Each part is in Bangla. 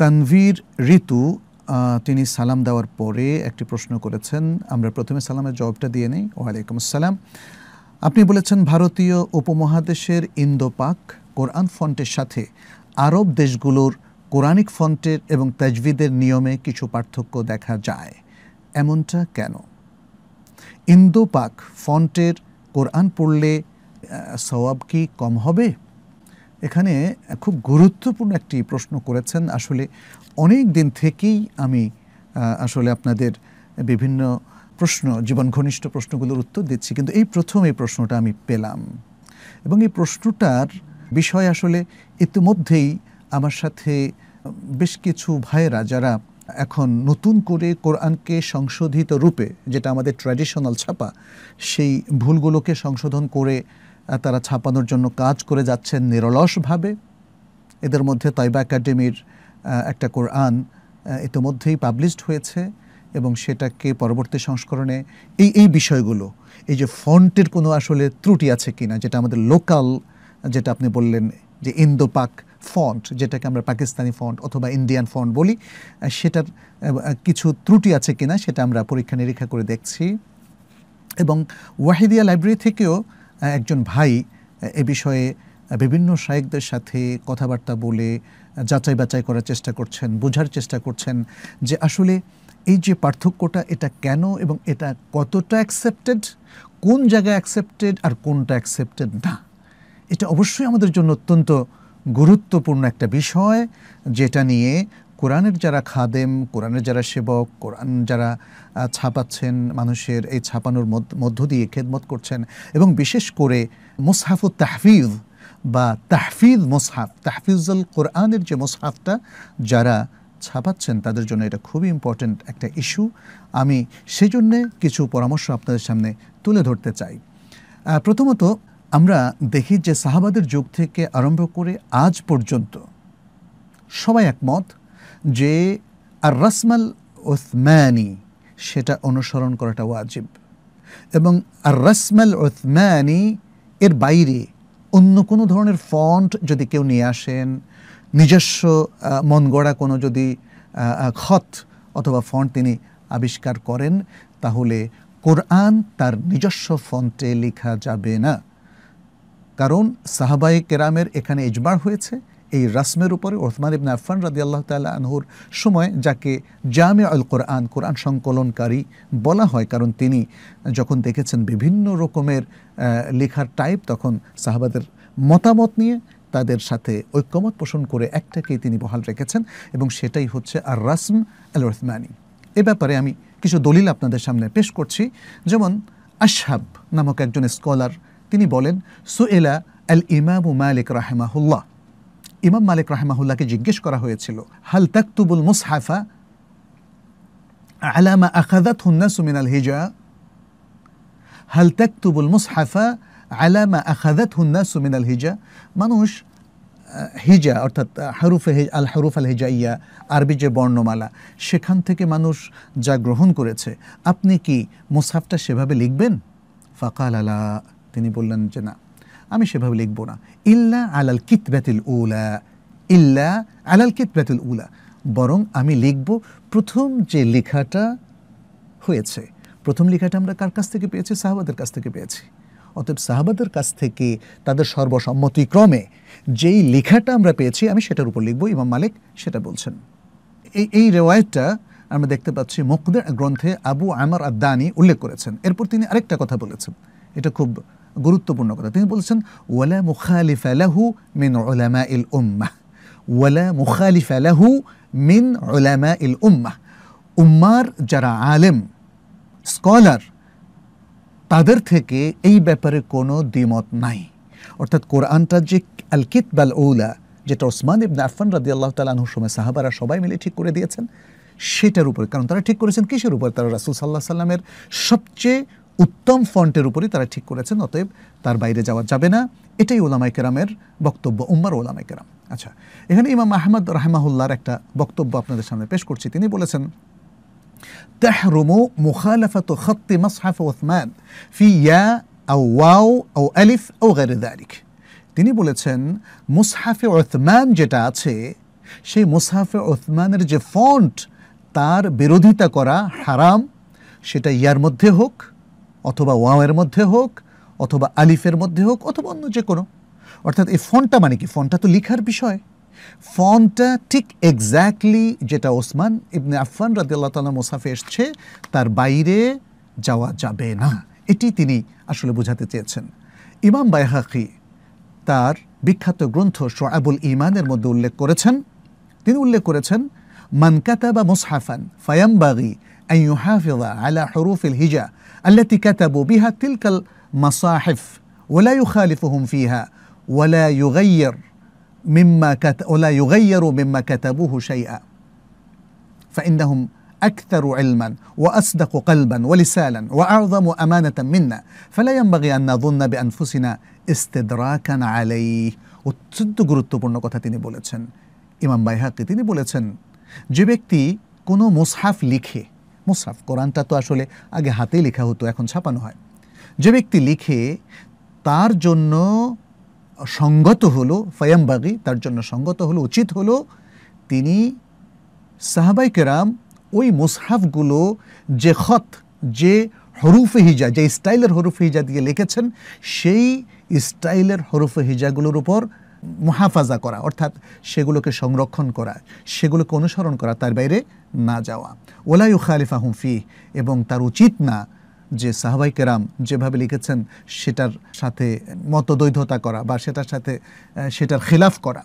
তানভীর ঋতু তিনি সালাম দেওয়ার পরে একটি প্রশ্ন করেছেন আমরা প্রথমে সালামের জবাবটা দিয়ে নেই ওয়ালাইকুম আসসালাম আপনি বলেছেন ভারতীয় উপমহাদেশের ইন্দো পাক কোরআন ফন্টের সাথে আরব দেশগুলোর কোরআনিক ফন্টের এবং তাজবিদের নিয়মে কিছু পার্থক্য দেখা যায় এমনটা কেন ইন্দো পাক ফন্টের কোরআন পড়লে সওয়াব কি কম হবে এখানে খুব গুরুত্বপূর্ণ একটি প্রশ্ন করেছেন আসলে অনেক দিন থেকেই আমি আসলে আপনাদের বিভিন্ন প্রশ্ন জীবন ঘনিষ্ঠ প্রশ্নগুলোর উত্তর দিচ্ছি কিন্তু এই প্রথম এই প্রশ্নটা আমি পেলাম এবং এই প্রশ্নটার বিষয় আসলে ইতিমধ্যেই আমার সাথে বেশ কিছু ভাইয়েরা যারা এখন নতুন করে কোরআনকে সংশোধিত রূপে যেটা আমাদের ট্র্যাডিশনাল ছাপা সেই ভুলগুলোকে সংশোধন করে তারা ছাপানোর জন্য কাজ করে যাচ্ছেন নিরলসভাবে এদের মধ্যে তাইবা একাডেমির একটা কোরআন ইতোমধ্যেই পাবলিশড হয়েছে এবং সেটাকে পরবর্তী সংস্করণে এই এই বিষয়গুলো এই যে ফন্টের কোনো আসলে ত্রুটি আছে কি না যেটা আমাদের লোকাল যেটা আপনি বললেন যে ইন্দো পাক ফন্ট যেটাকে আমরা পাকিস্তানি ফন্ট অথবা ইন্ডিয়ান ফন্ট বলি সেটার কিছু ত্রুটি আছে কিনা সেটা আমরা পরীক্ষা নিরীক্ষা করে দেখছি এবং ওয়াহিদিয়া লাইব্রেরি থেকেও একজন ভাই এ বিষয়ে বিভিন্ন শায়েকদের সাথে কথাবার্তা বলে যাচাই বাচাই করার চেষ্টা করছেন বোঝার চেষ্টা করছেন যে আসলে এই যে পার্থক্যটা এটা কেন এবং এটা কতটা অ্যাকসেপ্টেড কোন জায়গায় অ্যাকসেপ্টেড আর কোনটা অ্যাকসেপ্টেড না এটা অবশ্যই আমাদের জন্য অত্যন্ত গুরুত্বপূর্ণ একটা বিষয় যেটা নিয়ে কোরআনের যারা খাদেম কোরআনের যারা সেবক কোরআন যারা ছাপাচ্ছেন মানুষের এই ছাপানোর মধ্য দিয়ে খেদমত করছেন এবং বিশেষ করে মুসহাফু তাহফিজ বা তাহফিজ মুসহাফ তাহফিজুল কোরআনের যে মুসহাফটা যারা ছাপাচ্ছেন তাদের জন্য এটা খুবই ইম্পর্ট্যান্ট একটা ইস্যু আমি সেজন্যে কিছু পরামর্শ আপনাদের সামনে তুলে ধরতে চাই প্রথমত আমরা দেখি যে সাহাবাদের যুগ থেকে আরম্ভ করে আজ পর্যন্ত সবাই একমত যে আর রসমাল ওসমানি সেটা অনুসরণ করাটা ওয়াজিব এবং আর রসমাল ওসমানি এর বাইরে অন্য কোনো ধরনের ফন্ট যদি কেউ নিয়ে আসেন নিজস্ব মন গড়া কোনো যদি খত অথবা ফন্ট তিনি আবিষ্কার করেন তাহলে কোরআন তার নিজস্ব ফন্টে লেখা যাবে না কারণ সাহাবাই কেরামের এখানে এজবার হয়েছে এই রাসমের উপরে ওসমান ইবনা আফান রাদি আল্লাহ তাল্লাহ আনহুর সময় যাকে জামে আল কোরআন কোরআন সংকলনকারী বলা হয় কারণ তিনি যখন দেখেছেন বিভিন্ন রকমের লেখার টাইপ তখন সাহাবাদের মতামত নিয়ে তাদের সাথে ঐক্যমত পোষণ করে একটাকেই তিনি বহাল রেখেছেন এবং সেটাই হচ্ছে আর রাসম আল ওসমানি এ ব্যাপারে আমি কিছু দলিল আপনাদের সামনে পেশ করছি যেমন আশহাব নামক একজন স্কলার তিনি বলেন সুয়েলা আল ইমামু মালিক রাহেমাহুল্লাহ ইমাম মালিক রাহেমাহুল্লাহকে জিজ্ঞেস করা হয়েছিল হাল তাকতুবুল মুসহাফা আলামা আখাদাত হুন্না সুমিনাল হিজা হাল তাকতুবুল মুসহাফা আলামা আখাদাত হুন্না সুমিনাল হিজা মানুষ হিজা অর্থাৎ হারুফে আল হারুফ আল ইয়া আরবি যে বর্ণমালা সেখান থেকে মানুষ যা গ্রহণ করেছে আপনি কি মুসাফটা সেভাবে লিখবেন ফাকাল আলা তিনি বললেন যে না আমি সেভাবে লিখব না ইল্লা আলাল কিতবাতিল উলা ইল্লা আলাল কিতবাতিল উলা বরং আমি লিখব প্রথম যে লেখাটা হয়েছে প্রথম লেখাটা আমরা কার কাছ থেকে পেয়েছি সাহাবাদের কাছ থেকে পেয়েছি অতএব সাহাবাদের কাছ থেকে তাদের সর্বসম্মতিক্রমে যেই লেখাটা আমরা পেয়েছি আমি সেটার উপর লিখব ইমাম মালিক সেটা বলছেন এই এই রেওয়ায়তটা আমরা দেখতে পাচ্ছি মকদের গ্রন্থে আবু আমার আদানি উল্লেখ করেছেন এরপর তিনি আরেকটা কথা বলেছেন এটা খুব গুরুত্বপূর্ণ কথা তিনি বলছেন ওয়ালা মুখালি আলাহু মিন ওলামা ইল উম্মাহ ওয়ালা মুখালি আলাহু মিন ওলামা ইল উম্মাহ উম্মার যারা আলেম স্কলার তাদের থেকে এই ব্যাপারে কোনো দ্বিমত নাই অর্থাৎ কোরআনটা যে আল কিতবাল ওলা যেটা ওসমান ইবনে আফান রাদি আল্লাহ তালু সময় সাহাবারা সবাই মিলে ঠিক করে দিয়েছেন সেটার উপরে কারণ তারা ঠিক করেছেন কিসের উপর তারা রাসুল সাল্লাহ সাল্লামের সবচেয়ে উত্তম ফন্টের উপরই তারা ঠিক করেছেন অতএব তার বাইরে যাওয়া যাবে না এটাই ওলামাই কেরামের বক্তব্য উম্মার ওলামাই কেরাম আচ্ছা এখানে ইমাম আহমদ রাহমাহুল্লার একটা বক্তব্য আপনাদের সামনে পেশ করছি তিনি বলেছেন تحرم مخالفة خط مصحف عثمان في يا أو ওয়াও আউ ألف أو غير ذلك তিনি বলেছেন মুসহাফে ওসমান যেটা আছে সেই মুসহাফে ওসমানের যে ফন্ট তার বিরোধিতা করা হারাম সেটা ইয়ার মধ্যে হোক অথবা ওয়াওয়ের মধ্যে হোক অথবা আলিফের মধ্যে হোক অথবা অন্য যে কোনো অর্থাৎ এই ফোনটা মানে কি ফোনটা তো লিখার বিষয় ফন্টটা ঠিক এক্স্যাক্টলি যেটা ওসমান ইবনে আফান রাদিল্লা তালা মোসাফে এসছে তার বাইরে যাওয়া যাবে না এটি তিনি আসলে বোঝাতে চেয়েছেন ইমাম বাইহাকি তার বিখ্যাত গ্রন্থ শোয়াবুল ইমানের মধ্যে উল্লেখ করেছেন তিনি উল্লেখ করেছেন মানকাতা বা মুসহাফান ফায়ামবাগি أن يحافظ على حروف الهجاء التي كتبوا بها تلك المصاحف ولا يخالفهم فيها ولا يغير مما كت... ولا يغير مما كتبوه شيئا فإنهم أكثر علما وأصدق قلبا ولسانا وأعظم أمانة منا فلا ينبغي أن نظن بأنفسنا استدراكا عليه وتصدق رتب النقطة তিনি بولتشن إمام বাইহাকি তিনি بولتشن جبكتي ব্যক্তি مصحف لكه মুসরাফ কোরআনটা তো আসলে আগে হাতে লেখা হতো এখন ছাপানো হয় যে ব্যক্তি লিখে তার জন্য সঙ্গত হলো ফয়ামবাগি তার জন্য সঙ্গত হলো উচিত হলো তিনি সাহাবাই কেরাম ওই মুসহাফগুলো যে খত যে হরুফ হিজা যে স্টাইলের হরুফ হিজা দিয়ে লিখেছেন সেই স্টাইলের হরুফ হিজাগুলোর উপর মুহাফাজা করা অর্থাৎ সেগুলোকে সংরক্ষণ করা সেগুলোকে অনুসরণ করা তার বাইরে না যাওয়া ওলাই খালিফা হুমফি এবং তার উচিত না যে সাহবাই কেরাম যেভাবে লিখেছেন সেটার সাথে মতদ্বৈধতা করা বা সেটার সাথে সেটার খেলাফ করা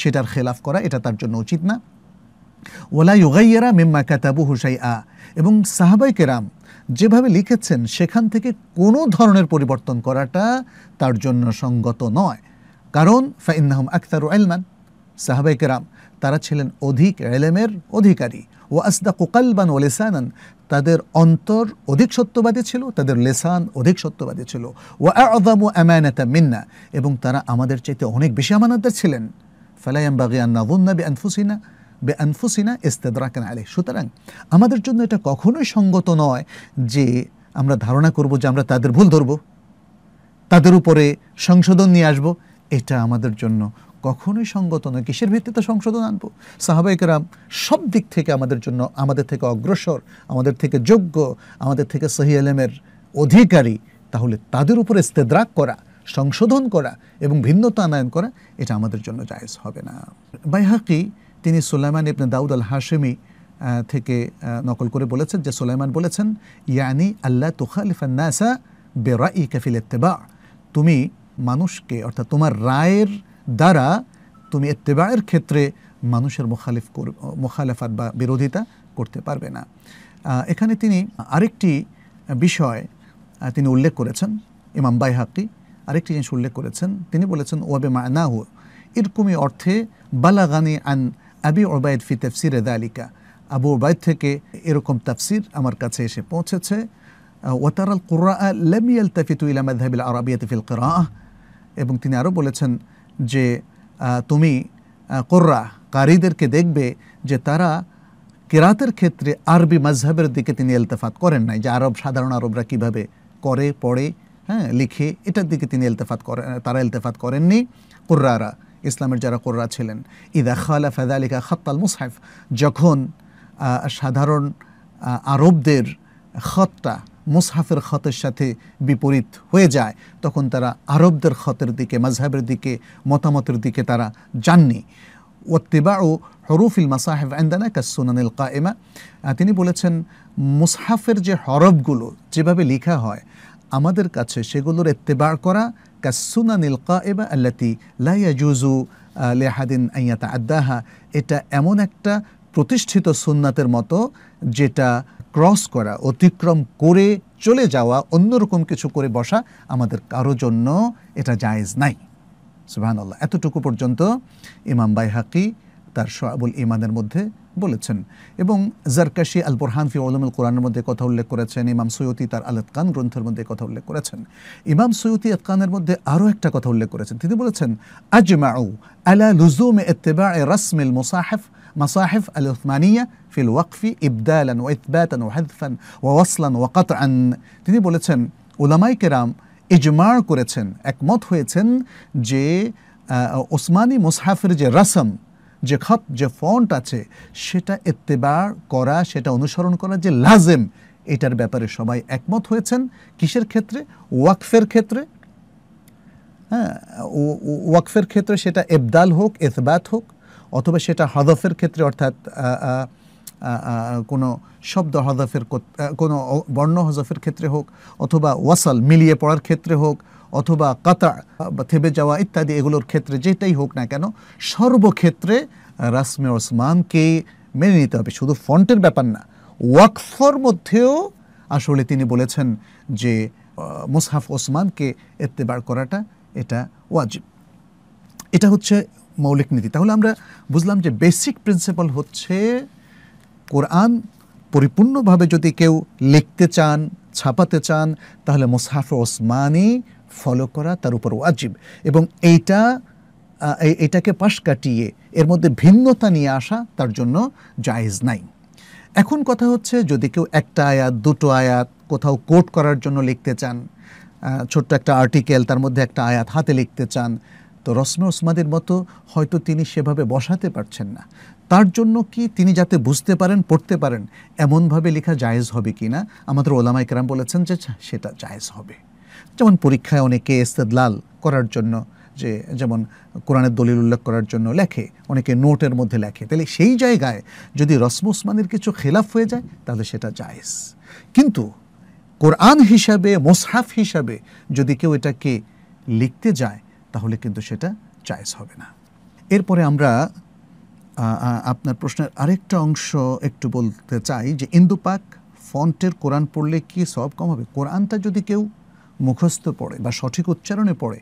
সেটার খেলাফ করা এটা তার জন্য উচিত না ওলা ইউগাইয়েরা মিম্মা কাতাবু হুসাই আ এবং সাহাবাই কেরাম যেভাবে লিখেছেন সেখান থেকে কোনো ধরনের পরিবর্তন করাটা তার জন্য সঙ্গত নয় কারণ ফাইনাহম আক্তারু আলমান সাহাবাই কেরাম তারা ছিলেন অধিক এলেমের অধিকারী ও আসদা কোকালবান ও লেসানান তাদের অন্তর অধিক সত্যবাদী ছিল তাদের লেসান অধিক সত্যবাদী ছিল ও আদামু আমানাতা মিন্না এবং তারা আমাদের চাইতে অনেক বেশি আমানতদার ছিলেন ফালাইম বাগি আন্নাবুন্না বে আনফুসিনা বে আনফুসিনা কেন আলে সুতরাং আমাদের জন্য এটা কখনোই সঙ্গত নয় যে আমরা ধারণা করব যে আমরা তাদের ভুল ধরব তাদের উপরে সংশোধন নিয়ে আসবো এটা আমাদের জন্য কখনোই সঙ্গত নয় কিসের ভিত্তিতে সংশোধন আনবো সাহাবাইকেরাম সব দিক থেকে আমাদের জন্য আমাদের থেকে অগ্রসর আমাদের থেকে যোগ্য আমাদের থেকে সহি আলেমের অধিকারী তাহলে তাদের উপরে স্তেদ্রাক করা সংশোধন করা এবং ভিন্নতা আনায়ন করা এটা আমাদের জন্য জায়েজ হবে না বাইহাকি তিনি সুলাইমান ইবনে দাউদ আল হাশেমি থেকে নকল করে বলেছেন যে সুলাইমান বলেছেন ইয়ানি আল্লাহ তুখালিফান্নাসা বেরা ই কাফিল বা তুমি মানুষকে অর্থাৎ তোমার রায়ের দ্বারা তুমি এত্তেবায়ের ক্ষেত্রে মানুষের মোখালিফ মুখালেফাত বা বিরোধিতা করতে পারবে না এখানে তিনি আরেকটি বিষয় তিনি উল্লেখ করেছেন ইমাম হাকি আরেকটি জিনিস উল্লেখ করেছেন তিনি বলেছেন ওয়াবে মায়নাহু এরকমই অর্থে বালাগানি আন আবি ওবায়দ ফি তফসির দালিকা আবু ওবায়দ থেকে এরকম তাফসির আমার কাছে এসে পৌঁছেছে ওয়াতারাল কুরআ লাম ইয়ালতাফিতু ইলা মাযহাবিল আরাবিয়াতি ফিল কিরাআহ এবং তিনি আরও বলেছেন যে তুমি কোর্রা কারীদেরকে দেখবে যে তারা কেরাতের ক্ষেত্রে আরবি মাঝহের দিকে তিনি এলতেফাত করেন নাই যে আরব সাধারণ আরবরা কিভাবে করে পড়ে হ্যাঁ লিখে এটার দিকে তিনি এলতেফাত করেন তারা এলতেফাত করেননি কোর্রারা ইসলামের যারা কোর্রা ছিলেন ইদা খালা ফেদালিকা খত্তাল মুসাইফ যখন সাধারণ আরবদের খতটা মুসাফের খতের সাথে বিপরীত হয়ে যায় তখন তারা আরবদের খতের দিকে মাঝহাবের দিকে মতামতের দিকে তারা যাননি ওত্তিবা ও হরুফিল মাসাহেব আন্দানা কাসুনানিল কায়েমা তিনি বলেছেন মুসহাফের যে হরফগুলো যেভাবে লেখা হয় আমাদের কাছে সেগুলোর এত্তেবার করা কাসুনানিল কায়েবা আল্লাতি লাইয়াজুজু লেহাদিন আইয়াতা আদাহা এটা এমন একটা প্রতিষ্ঠিত সুন্নাতের মতো যেটা ক্রস করা অতিক্রম করে চলে যাওয়া অন্যরকম কিছু করে বসা আমাদের কারো জন্য এটা জায়েজ নাই আল্লাহ এতটুকু পর্যন্ত ইমাম বাই হাকি তার সোয়াবুল ইমানের মধ্যে বলেছেন এবং জারকাশি আল বোরহান ফি আলমুল কোরআনের মধ্যে কথা উল্লেখ করেছেন ইমাম সৈয়তি তার আল আতকান গ্রন্থের মধ্যে কথা উল্লেখ করেছেন ইমাম সৈয়তি আতকানের মধ্যে আরও একটা কথা উল্লেখ করেছেন তিনি বলেছেন আজমাউ আলা লুজুম এত্তেবা এ রসমিল মোসাহেফ مصاحف العثمانية في الوقف إبدالا وإثباتا وحذفا ووصلا وقطعا তিনি বলেছেন ওলামাই কেরাম ইজমার করেছেন একমত হয়েছেন যে ওসমানী মুসহাফের যে রাসম যে খত যে ফন্ট আছে সেটা এত্তেবার করা সেটা অনুসরণ করা যে লাজেম এটার ব্যাপারে সবাই একমত হয়েছেন কিসের ক্ষেত্রে ওয়াকফের ক্ষেত্রে হ্যাঁ ওয়াকফের ক্ষেত্রে সেটা এবদাল হোক এথবাত হোক অথবা সেটা হদফের ক্ষেত্রে অর্থাৎ কোনো শব্দ হদফের কোনো বর্ণ হজফের ক্ষেত্রে হোক অথবা ওয়াসাল মিলিয়ে পড়ার ক্ষেত্রে হোক অথবা কাতা বা থেবে যাওয়া ইত্যাদি এগুলোর ক্ষেত্রে যেটাই হোক না কেন সর্বক্ষেত্রে রাসমে ওসমানকে মেনে নিতে হবে শুধু ফন্টের ব্যাপার না ওয়াকফর মধ্যেও আসলে তিনি বলেছেন যে মুসাফ ওসমানকে এত্তেবার করাটা এটা ওয়াজিব এটা হচ্ছে মৌলিক নীতি তাহলে আমরা বুঝলাম যে বেসিক প্রিন্সিপাল হচ্ছে কোরআন পরিপূর্ণভাবে যদি কেউ লিখতে চান ছাপাতে চান তাহলে মুসাফে ওসমানি ফলো করা তার উপর ওয়াজিব এবং এইটা এটাকে পাশ কাটিয়ে এর মধ্যে ভিন্নতা নিয়ে আসা তার জন্য জায়েজ নাই এখন কথা হচ্ছে যদি কেউ একটা আয়াত দুটো আয়াত কোথাও কোট করার জন্য লিখতে চান ছোট্ট একটা আর্টিকেল তার মধ্যে একটা আয়াত হাতে লিখতে চান রসমে ওসমাদের মতো হয়তো তিনি সেভাবে বসাতে পারছেন না তার জন্য কি তিনি যাতে বুঝতে পারেন পড়তে পারেন এমনভাবে লেখা জায়েজ হবে কি না আমাদের ওলামা ইকরাম বলেছেন যে সেটা জায়েজ হবে যেমন পরীক্ষায় অনেকে ইস্তেদলাল করার জন্য যে যেমন কোরআনের দলিল উল্লেখ করার জন্য লেখে অনেকে নোটের মধ্যে লেখে তাহলে সেই জায়গায় যদি রসম ওসমানের কিছু খেলাফ হয়ে যায় তাহলে সেটা জায়েজ কিন্তু কোরআন হিসাবে মোসহাফ হিসাবে যদি কেউ এটাকে লিখতে যায় তাহলে কিন্তু সেটা জায়জ হবে না এরপরে আমরা আপনার প্রশ্নের আরেকটা অংশ একটু বলতে চাই যে ইন্দুপাক ফন্টের কোরআন পড়লে কি সব কম হবে কোরআনটা যদি কেউ মুখস্থ পড়ে বা সঠিক উচ্চারণে পড়ে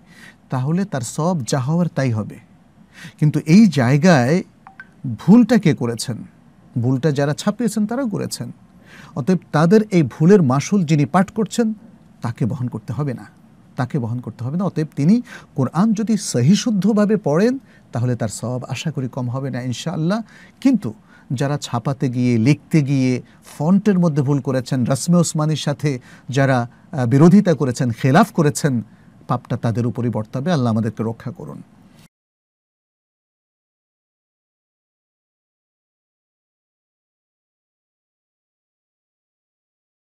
তাহলে তার সব যা হওয়ার তাই হবে কিন্তু এই জায়গায় ভুলটা কে করেছেন ভুলটা যারা ছাপিয়েছেন তারা করেছেন অতএব তাদের এই ভুলের মাসুল যিনি পাঠ করছেন তাকে বহন করতে হবে না তাকে বহন করতে হবে না অতএব তিনি কোরআন যদি সহিশুদ্ধভাবে পড়েন তাহলে তার সব আশা করি কম হবে না ইনশাআল্লাহ কিন্তু যারা ছাপাতে গিয়ে লিখতে গিয়ে ফন্টের মধ্যে ভুল করেছেন রাসমে ওসমানির সাথে যারা বিরোধিতা করেছেন খেলাফ করেছেন পাপটা তাদের উপরই বর্তাবে আল্লাহ আমাদেরকে রক্ষা করুন